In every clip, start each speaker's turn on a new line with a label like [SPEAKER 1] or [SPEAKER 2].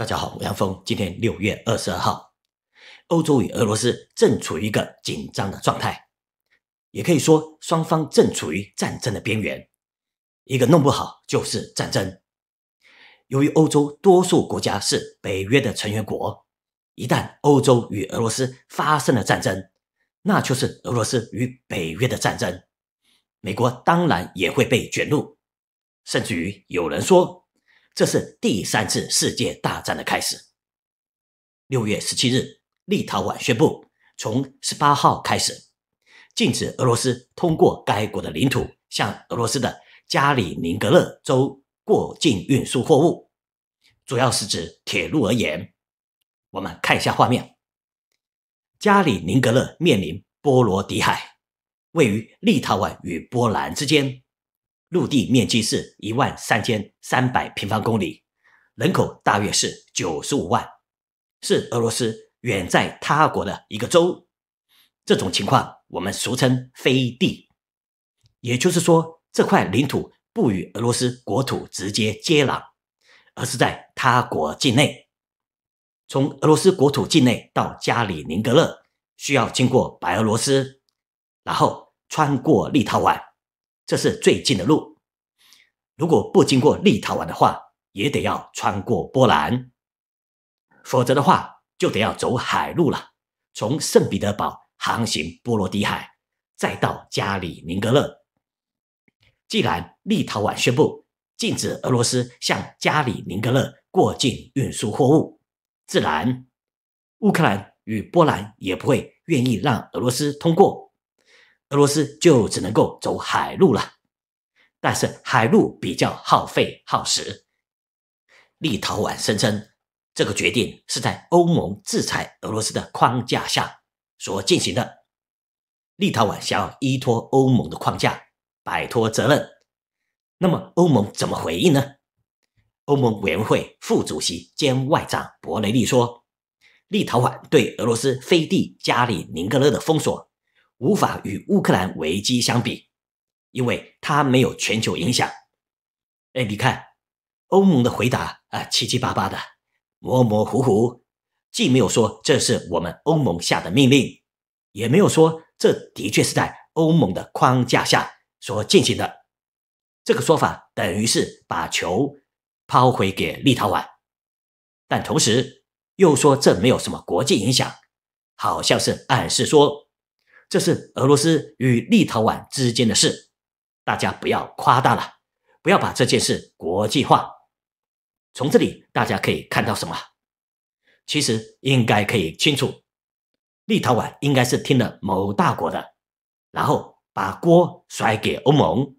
[SPEAKER 1] 大家好，我杨峰，今天六月二十二号，欧洲与俄罗斯正处于一个紧张的状态，也可以说双方正处于战争的边缘，一个弄不好就是战争。由于欧洲多数国家是北约的成员国，一旦欧洲与俄罗斯发生了战争，那就是俄罗斯与北约的战争，美国当然也会被卷入，甚至于有人说。这是第三次世界大战的开始。六月十七日，立陶宛宣布，从十八号开始，禁止俄罗斯通过该国的领土向俄罗斯的加里宁格勒州过境运输货物，主要是指铁路而言。我们看一下画面，加里宁格勒面临波罗的海，位于立陶宛与波兰之间。陆地面积是一万三千三百平方公里，人口大约是九十五万，是俄罗斯远在他国的一个州。这种情况我们俗称飞地，也就是说这块领土不与俄罗斯国土直接接壤，而是在他国境内。从俄罗斯国土境内到加里宁格勒，需要经过白俄罗斯，然后穿过立陶宛。这是最近的路，如果不经过立陶宛的话，也得要穿过波兰，否则的话就得要走海路了，从圣彼得堡航行波罗的海，再到加里宁格勒。既然立陶宛宣布禁止俄罗斯向加里宁格勒过境运输货物，自然乌克兰与波兰也不会愿意让俄罗斯通过。俄罗斯就只能够走海路了，但是海路比较耗费耗时。立陶宛声称，这个决定是在欧盟制裁俄罗斯的框架下所进行的。立陶宛想要依托欧盟的框架摆脱责任，那么欧盟怎么回应呢？欧盟委员会副主席兼外长博雷利说：“立陶宛对俄罗斯飞地加里宁格勒的封锁。”无法与乌克兰危机相比，因为它没有全球影响。哎，你看，欧盟的回答啊，七七八八的，模模糊糊，既没有说这是我们欧盟下的命令，也没有说这的确是在欧盟的框架下所进行的。这个说法等于是把球抛回给立陶宛，但同时又说这没有什么国际影响，好像是暗示说。这是俄罗斯与立陶宛之间的事，大家不要夸大了，不要把这件事国际化。从这里大家可以看到什么？其实应该可以清楚，立陶宛应该是听了某大国的，然后把锅甩给欧盟，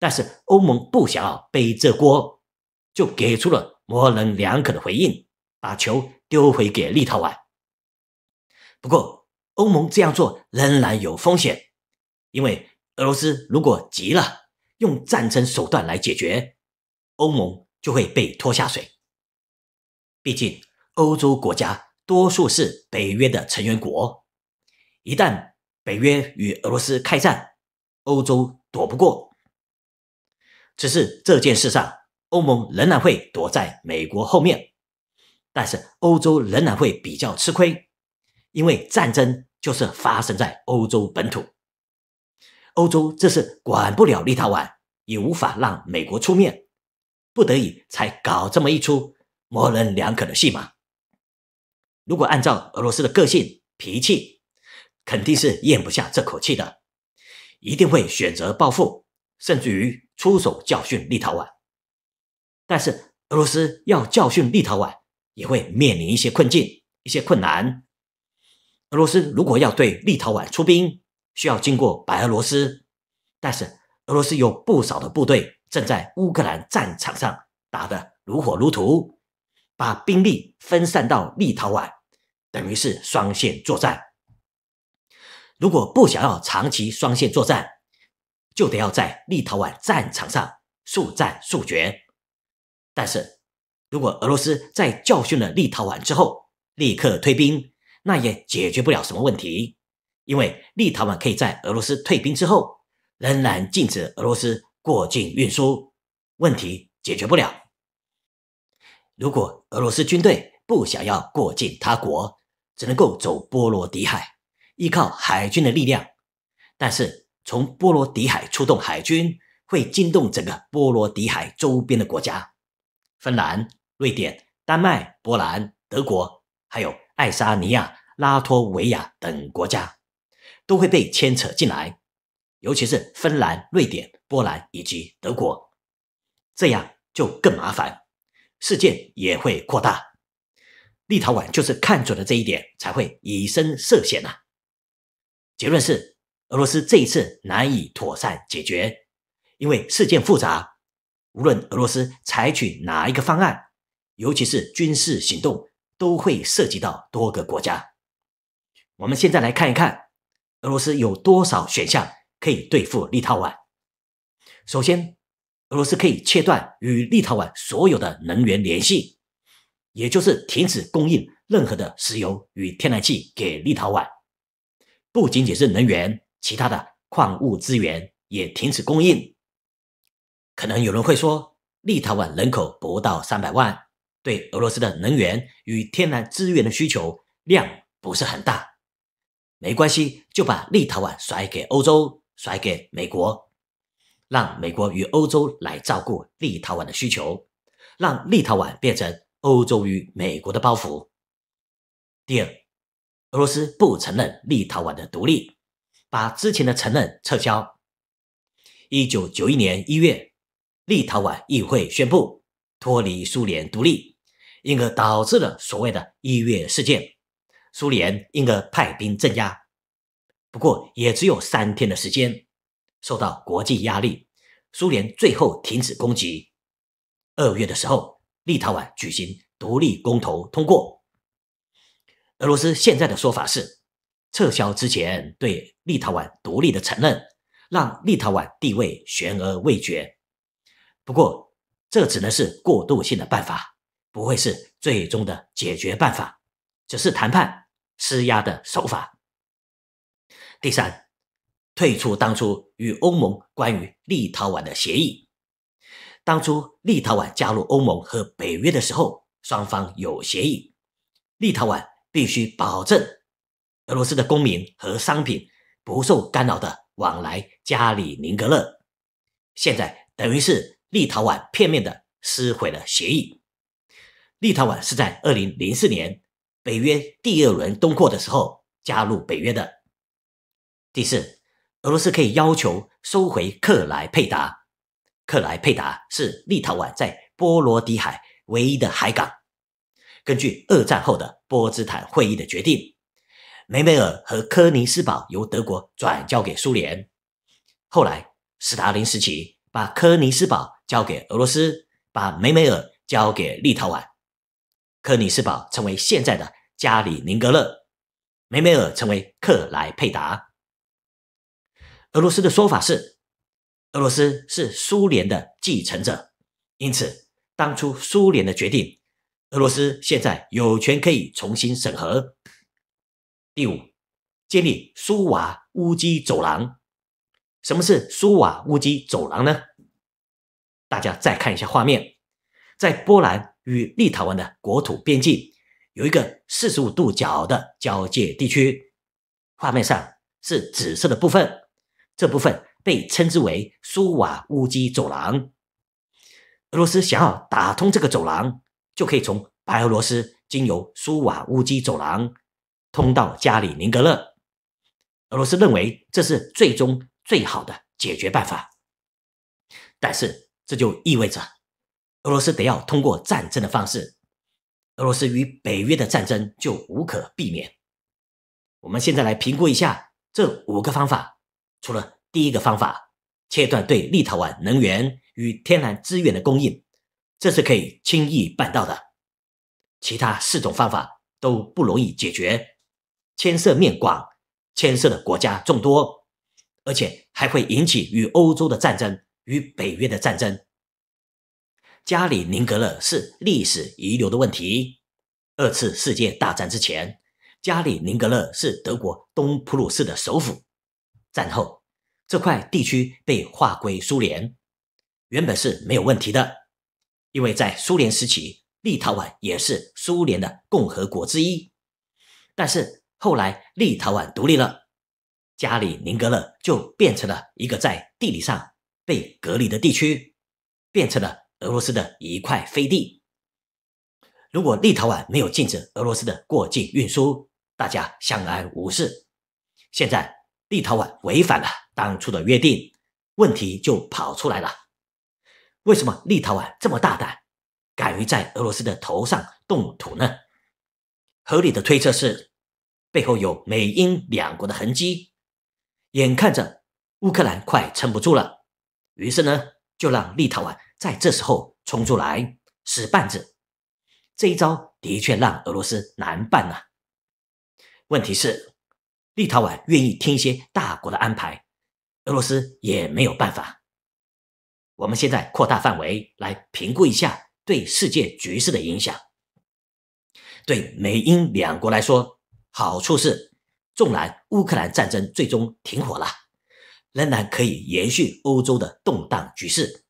[SPEAKER 1] 但是欧盟不想要背这锅，就给出了模棱两可的回应，把球丢回给立陶宛。不过。欧盟这样做仍然有风险，因为俄罗斯如果急了，用战争手段来解决，欧盟就会被拖下水。毕竟，欧洲国家多数是北约的成员国，一旦北约与俄罗斯开战，欧洲躲不过。只是这件事上，欧盟仍然会躲在美国后面，但是欧洲仍然会比较吃亏。因为战争就是发生在欧洲本土，欧洲这是管不了立陶宛，也无法让美国出面，不得已才搞这么一出模棱两可的戏码。如果按照俄罗斯的个性脾气，肯定是咽不下这口气的，一定会选择报复，甚至于出手教训立陶宛。但是俄罗斯要教训立陶宛，也会面临一些困境、一些困难。俄罗斯如果要对立陶宛出兵，需要经过白俄罗斯，但是俄罗斯有不少的部队正在乌克兰战场上打得如火如荼，把兵力分散到立陶宛，等于是双线作战。如果不想要长期双线作战，就得要在立陶宛战场上速战速决。但是如果俄罗斯在教训了立陶宛之后，立刻退兵。那也解决不了什么问题，因为立陶宛可以在俄罗斯退兵之后，仍然禁止俄罗斯过境运输，问题解决不了。如果俄罗斯军队不想要过境他国，只能够走波罗的海，依靠海军的力量。但是从波罗的海出动海军，会惊动整个波罗的海周边的国家：芬兰、瑞典、丹麦、波兰、德国，还有。爱沙尼亚、拉脱维亚等国家都会被牵扯进来，尤其是芬兰、瑞典、波兰以及德国，这样就更麻烦，事件也会扩大。立陶宛就是看准了这一点，才会以身涉险呐。结论是，俄罗斯这一次难以妥善解决，因为事件复杂，无论俄罗斯采取哪一个方案，尤其是军事行动。都会涉及到多个国家。我们现在来看一看，俄罗斯有多少选项可以对付立陶宛。首先，俄罗斯可以切断与立陶宛所有的能源联系，也就是停止供应任何的石油与天然气给立陶宛。不仅仅是能源，其他的矿物资源也停止供应。可能有人会说，立陶宛人口不到三百万。对俄罗斯的能源与天然资源的需求量不是很大，没关系，就把立陶宛甩给欧洲，甩给美国，让美国与欧洲来照顾立陶宛的需求，让立陶宛变成欧洲与美国的包袱。第二，俄罗斯不承认立陶宛的独立，把之前的承认撤销。一九九一年一月，立陶宛议会宣布脱离苏联独立。因而导致了所谓的一月事件，苏联因而派兵镇压，不过也只有三天的时间。受到国际压力，苏联最后停止攻击。二月的时候，立陶宛举行独立公投，通过。俄罗斯现在的说法是，撤销之前对立陶宛独立的承认，让立陶宛地位悬而未决。不过，这只能是过渡性的办法。不会是最终的解决办法，只是谈判施压的手法。第三，退出当初与欧盟关于立陶宛的协议。当初立陶宛加入欧盟和北约的时候，双方有协议，立陶宛必须保证俄罗斯的公民和商品不受干扰的往来加里宁格勒。现在等于是立陶宛片面的撕毁了协议。立陶宛是在二零零四年北约第二轮东扩的时候加入北约的。第四，俄罗斯可以要求收回克莱佩达。克莱佩达是立陶宛在波罗的海唯一的海港。根据二战后的波茨坦会议的决定，梅梅尔和科尼斯堡由德国转交给苏联。后来，斯大林时期把科尼斯堡交给俄罗斯，把梅梅尔交给立陶宛。科尼斯堡成为现在的加里宁格勒，梅梅尔成为克莱佩达。俄罗斯的说法是，俄罗斯是苏联的继承者，因此当初苏联的决定，俄罗斯现在有权可以重新审核。第五，建立苏瓦乌基走廊。什么是苏瓦乌基走廊呢？大家再看一下画面，在波兰。与立陶宛的国土边境有一个四十五度角的交界地区，画面上是紫色的部分，这部分被称之为苏瓦乌基走廊。俄罗斯想要打通这个走廊，就可以从白俄罗斯经由苏瓦乌基走廊通到加里宁格勒。俄罗斯认为这是最终最好的解决办法，但是这就意味着。俄罗斯得要通过战争的方式，俄罗斯与北约的战争就无可避免。我们现在来评估一下这五个方法，除了第一个方法，切断对立陶宛能源与天然资源的供应，这是可以轻易办到的；其他四种方法都不容易解决，牵涉面广，牵涉的国家众多，而且还会引起与欧洲的战争与北约的战争。加里宁格勒是历史遗留的问题。二次世界大战之前，加里宁格勒是德国东普鲁士的首府。战后，这块地区被划归苏联，原本是没有问题的，因为在苏联时期，立陶宛也是苏联的共和国之一。但是后来立陶宛独立了，加里宁格勒就变成了一个在地理上被隔离的地区，变成了。俄罗斯的一块飞地。如果立陶宛没有禁止俄罗斯的过境运输，大家相安无事。现在立陶宛违反了当初的约定，问题就跑出来了。为什么立陶宛这么大胆，敢于在俄罗斯的头上动土呢？合理的推测是，背后有美英两国的痕迹。眼看着乌克兰快撑不住了，于是呢，就让立陶宛。在这时候冲出来使绊子，这一招的确让俄罗斯难办啊。问题是，立陶宛愿意听一些大国的安排，俄罗斯也没有办法。我们现在扩大范围来评估一下对世界局势的影响。对美英两国来说，好处是，纵然乌克兰战争最终停火了，仍然可以延续欧洲的动荡局势。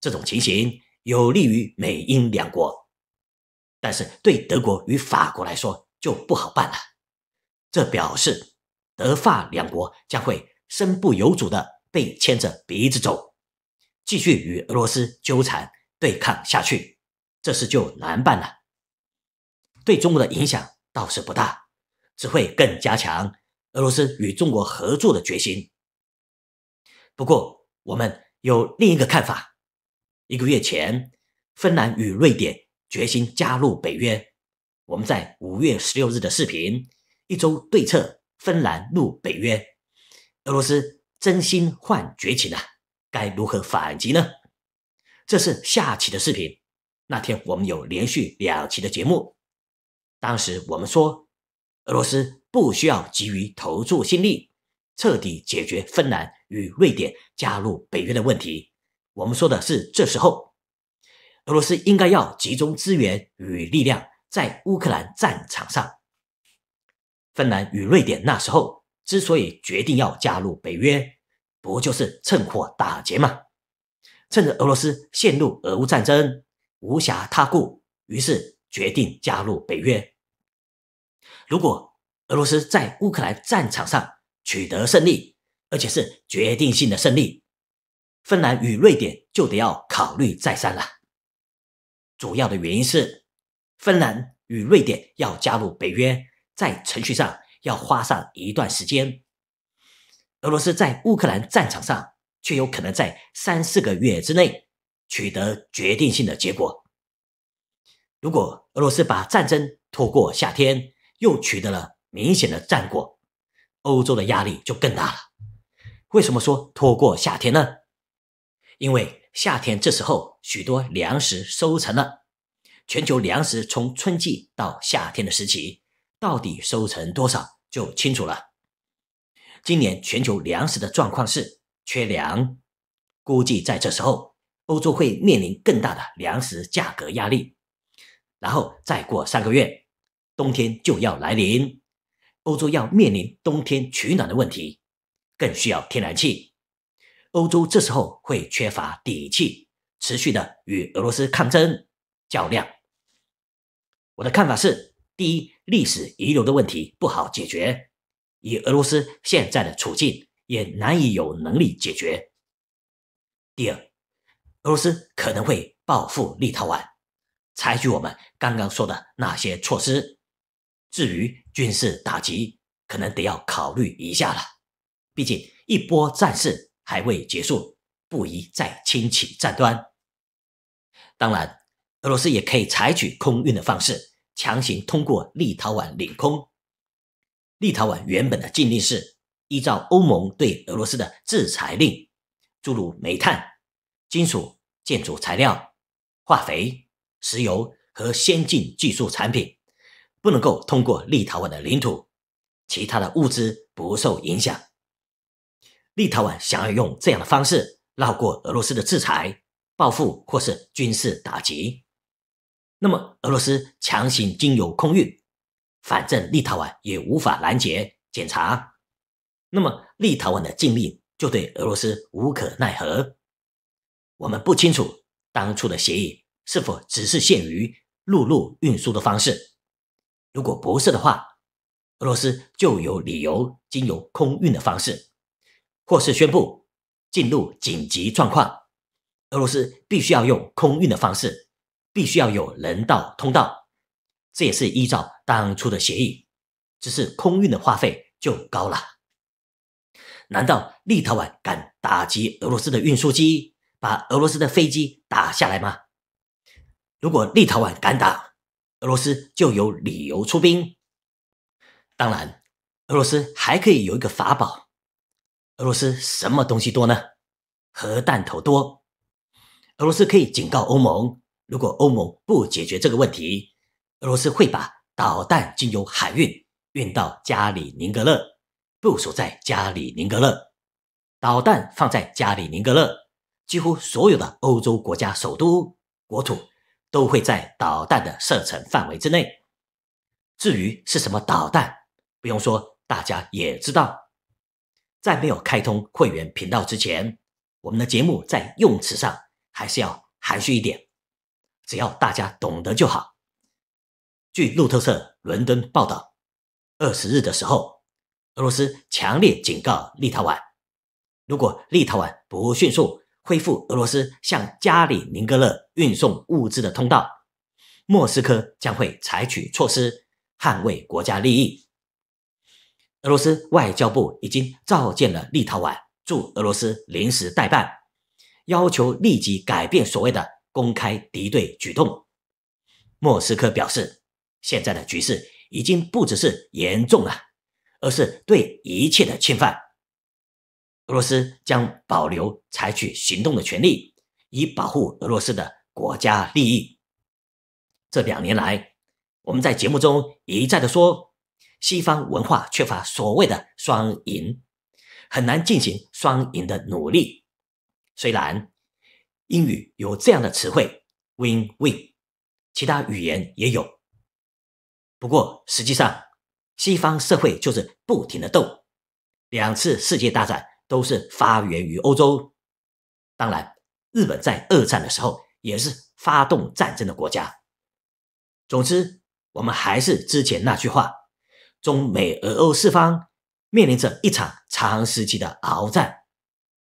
[SPEAKER 1] 这种情形有利于美英两国，但是对德国与法国来说就不好办了。这表示德法两国将会身不由主的被牵着鼻子走，继续与俄罗斯纠缠对抗下去，这事就难办了。对中国的影响倒是不大，只会更加强俄罗斯与中国合作的决心。不过我们有另一个看法。一个月前，芬兰与瑞典决心加入北约。我们在五月十六日的视频《一周对策：芬兰入北约》，俄罗斯真心换崛起呢？该如何反击呢？这是下期的视频。那天我们有连续两期的节目，当时我们说，俄罗斯不需要急于投注心力，彻底解决芬兰与瑞典加入北约的问题。我们说的是，这时候俄罗斯应该要集中资源与力量在乌克兰战场上。芬兰与瑞典那时候之所以决定要加入北约，不就是趁火打劫吗？趁着俄罗斯陷入俄乌战争，无暇他顾，于是决定加入北约。如果俄罗斯在乌克兰战场上取得胜利，而且是决定性的胜利，芬兰与瑞典就得要考虑再三了。主要的原因是，芬兰与瑞典要加入北约，在程序上要花上一段时间。俄罗斯在乌克兰战场上却有可能在三四个月之内取得决定性的结果。如果俄罗斯把战争拖过夏天，又取得了明显的战果，欧洲的压力就更大了。为什么说拖过夏天呢？因为夏天这时候许多粮食收成了，全球粮食从春季到夏天的时期到底收成多少就清楚了。今年全球粮食的状况是缺粮，估计在这时候欧洲会面临更大的粮食价格压力。然后再过三个月，冬天就要来临，欧洲要面临冬天取暖的问题，更需要天然气。欧洲这时候会缺乏底气，持续的与俄罗斯抗争较量。我的看法是：第一，历史遗留的问题不好解决，以俄罗斯现在的处境，也难以有能力解决。第二，俄罗斯可能会报复立陶宛，采取我们刚刚说的那些措施。至于军事打击，可能得要考虑一下了，毕竟一波战事。还未结束，不宜再轻启战端。当然，俄罗斯也可以采取空运的方式，强行通过立陶宛领空。立陶宛原本的禁令是依照欧盟对俄罗斯的制裁令，诸如煤炭、金属、建筑材料、化肥、石油和先进技术产品，不能够通过立陶宛的领土，其他的物资不受影响。立陶宛想要用这样的方式绕过俄罗斯的制裁、报复或是军事打击，那么俄罗斯强行经由空运，反正立陶宛也无法拦截检查，那么立陶宛的禁令就对俄罗斯无可奈何。我们不清楚当初的协议是否只是限于陆路运输的方式，如果不是的话，俄罗斯就有理由经由空运的方式。或是宣布进入紧急状况，俄罗斯必须要用空运的方式，必须要有人道通道，这也是依照当初的协议，只是空运的花费就高了。难道立陶宛敢打击俄罗斯的运输机，把俄罗斯的飞机打下来吗？如果立陶宛敢打，俄罗斯就有理由出兵。当然，俄罗斯还可以有一个法宝。俄罗斯什么东西多呢？核弹头多。俄罗斯可以警告欧盟，如果欧盟不解决这个问题，俄罗斯会把导弹经由海运运到加里宁格勒，部署在加里宁格勒。导弹放在加里宁格勒，几乎所有的欧洲国家首都国土都会在导弹的射程范围之内。至于是什么导弹，不用说，大家也知道。在没有开通会员频道之前，我们的节目在用词上还是要含蓄一点，只要大家懂得就好。据路透社伦敦报道，二十日的时候，俄罗斯强烈警告立陶宛，如果立陶宛不迅速恢复俄罗斯向加里宁格勒运送物资的通道，莫斯科将会采取措施捍卫国家利益。俄罗斯外交部已经召见了立陶宛驻俄罗斯临时代办，要求立即改变所谓的公开敌对举动。莫斯科表示，现在的局势已经不只是严重了，而是对一切的侵犯。俄罗斯将保留采取行动的权利，以保护俄罗斯的国家利益。这两年来，我们在节目中一再的说。西方文化缺乏所谓的双赢，很难进行双赢的努力。虽然英语有这样的词汇 “win-win”，其他语言也有。不过，实际上西方社会就是不停的斗，两次世界大战都是发源于欧洲。当然，日本在二战的时候也是发动战争的国家。总之，我们还是之前那句话。中美俄欧四方面临着一场长时期的鏖战，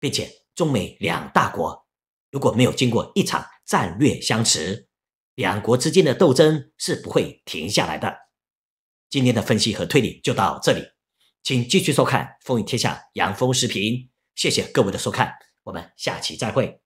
[SPEAKER 1] 并且中美两大国如果没有经过一场战略相持，两国之间的斗争是不会停下来的。今天的分析和推理就到这里，请继续收看《风雨天下》杨峰视频。谢谢各位的收看，我们下期再会。